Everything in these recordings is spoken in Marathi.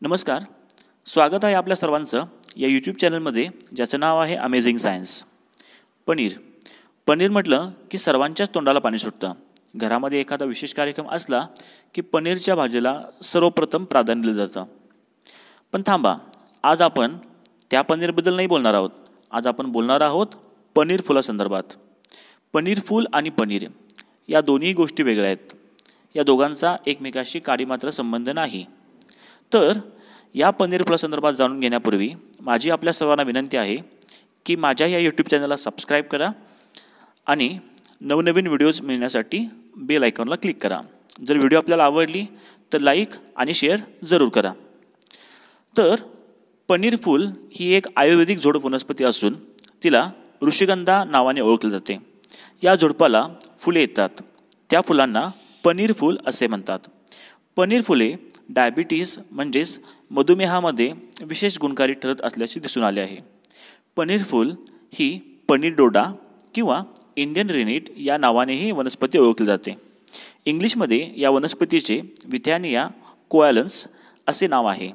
नमस्कार स्वागत आहे आपल्या सर्वांचं या यूट्यूब चॅनलमध्ये ज्याचं नाव आहे अमेझिंग सायन्स पनीर पनीर म्हटलं की सर्वांच्याच तोंडाला पाणी सुटतं घरामध्ये एखादा विशेष कार्यक्रम असला की पनीरच्या भाजीला सर्वप्रथम प्राधान्य दिलं जातं पण थांबा आज आपण त्या पनीरबद्दल नाही बोलणार आहोत आज आपण बोलणार आहोत पनीर फुलासंदर्भात पनीर फूल आणि पनीर या दोन्ही गोष्टी वेगळ्या आहेत या दोघांचा एकमेकाशी मात्र संबंध नाही तर या पनीर फुलासंदर्भात जाणून घेण्यापूर्वी माझी आपल्या सर्वांना विनंती आहे की माझ्या या यूट्यूब चॅनलला सबस्क्राईब करा आणि नवनवीन व्हिडिओज मिळण्यासाठी बेल आयकॉनला क्लिक करा जर व्हिडिओ आपल्याला आवडली तर लाईक आणि शेअर जरूर करा तर पनीर फूल ही एक आयुर्वेदिक झोडप वनस्पती असून तिला ऋषिगंधा नावाने ओळखले जाते या झोडपाला फुले येतात त्या फुलांना पनीर फूल असे म्हणतात पनीर फुले डायबिटीज म्हणजेच मधुमेहामध्ये विशेष गुणकारी ठरत असल्याचे दिसून आले आहे पनीर फूल ही पनीर डोडा किंवा इंडियन रेनिट या नावानेही वनस्पती ओळखली जाते इंग्लिशमध्ये या वनस्पतीचे विथॅनिया कोॲलन्स असे नाव आहे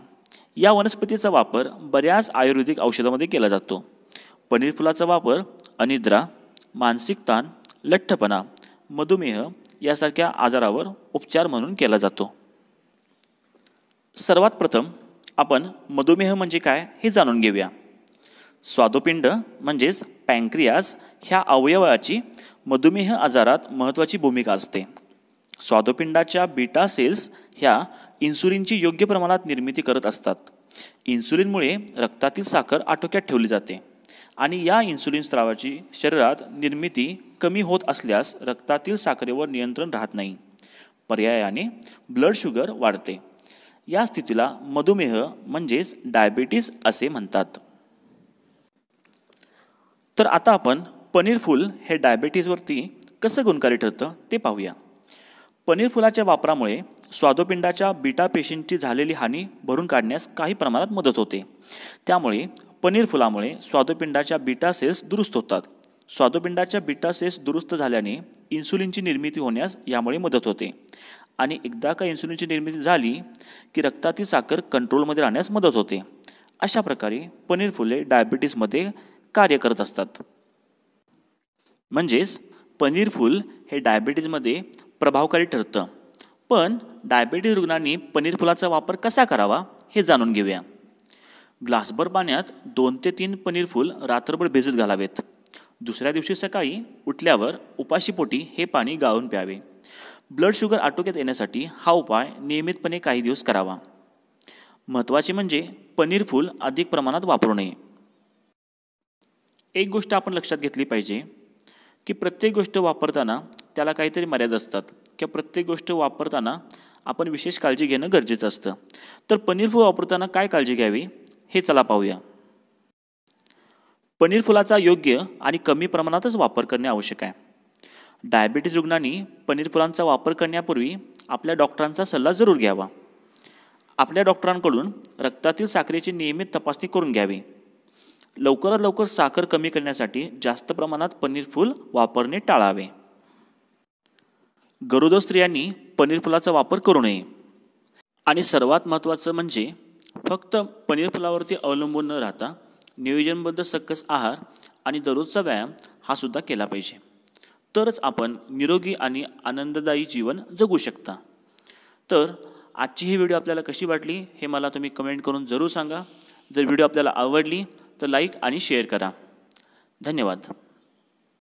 या वनस्पतीचा वापर बऱ्याच आयुर्वेदिक औषधामध्ये केला जातो पनीर फुलाचा वापर अनिद्रा मानसिक ताण लठ्ठपणा मधुमेह यासारख्या आजारावर उपचार म्हणून केला जातो सर्वात प्रथम आपण मधुमेह म्हणजे काय हे जाणून घेऊया स्वादुपिंड म्हणजेच पँक्रियास ह्या अवयवाची मधुमेह आजारात महत्त्वाची भूमिका असते स्वादुपिंडाच्या बीटा सेल्स ह्या इन्सुलिनची योग्य प्रमाणात निर्मिती करत असतात इन्सुलिनमुळे रक्तातील साखर आटोक्यात ठेवली जाते आणि या इन्सुलिन स्त्रावाची शरीरात निर्मिती कमी होत असल्यास रक्तातील साखरेवर नियंत्रण राहत नाही पर्यायाने ब्लड शुगर वाढते या स्थितीला मधुमेह म्हणजेच डायबिटीस असे म्हणतात तर आता आपण पनीर फुल हे डायबिटीजवरती कसं गुणकारी ठरतं ते पाहूया पनीर फुलाच्या वापरामुळे स्वादुपिंडाच्या बीटा पेशींची झालेली हानी भरून काढण्यास काही प्रमाणात मदत होते त्यामुळे पनीर फुलामुळे स्वादुपिंडाच्या बीटा सेल्स दुरुस्त होतात स्वादुपिंडाच्या बीटा सेल्स दुरुस्त झाल्याने इन्सुलिनची निर्मिती होण्यास यामुळे मदत होते आणि एकदा का इन्सुलिनची निर्मिती झाली की रक्तातील साखर कंट्रोलमध्ये राहण्यास मदत होते अशा प्रकारे पनीर फुले डायबिटीसमध्ये कार्य करत असतात म्हणजेच पनीर फूल हे डायबिटीजमध्ये प्रभावकारी ठरतं पण डायबेटीज रुग्णांनी पनीर फुलाचा वापर कसा करावा हे जाणून घेऊया ग्लासभर पाण्यात दोन ते तीन पनीर फुल रात्रभर भिजत घालावेत दुसऱ्या दिवशी सकाळी उठल्यावर उपाशीपोटी हे पाणी गाळून प्यावे ब्लड शुगर आटोक्यात येण्यासाठी हा उपाय नियमितपणे काही दिवस करावा महत्त्वाचे म्हणजे पनीर फुल अधिक प्रमाणात वापरू नये एक गोष्ट आपण लक्षात घेतली पाहिजे की प्रत्येक गोष्ट वापरताना त्याला काहीतरी मर्यादा असतात किंवा प्रत्येक गोष्ट वापरताना आपण विशेष काळजी घेणं गरजेचं असतं तर पनीर फुल वापरताना काय काळजी घ्यावी हे चला पाहूया पनीर फुलाचा योग्य आणि कमी प्रमाणातच वापर करणे आवश्यक आहे डायबेटीज रुग्णांनी पनीर फुलांचा वापर करण्यापूर्वी आपल्या डॉक्टरांचा सल्ला जरूर घ्यावा आपल्या डॉक्टरांकडून रक्तातील साखरेची नियमित तपासणी करून घ्यावी लवकरात लवकर साखर कमी करण्यासाठी जास्त प्रमाणात पनीर फूल वापरणे टाळावे गरोदर स्त्रियांनी पनीर फुलाचा वापर करू नये आणि सर्वात महत्त्वाचं म्हणजे फक्त पनीर फुलावरती अवलंबून न राहता नियोजनबद्ध सकस आहार आणि दररोजचा व्यायाम हा सुद्धा केला पाहिजे तरच आपण निरोगी आणि आनंददायी जीवन जगू शकता तर आजची ही व्हिडिओ आपल्याला कशी वाटली हे मला तुम्ही कमेंट करून जरूर सांगा जर व्हिडिओ आपल्याला आवडली तर लाईक आणि शेअर करा धन्यवाद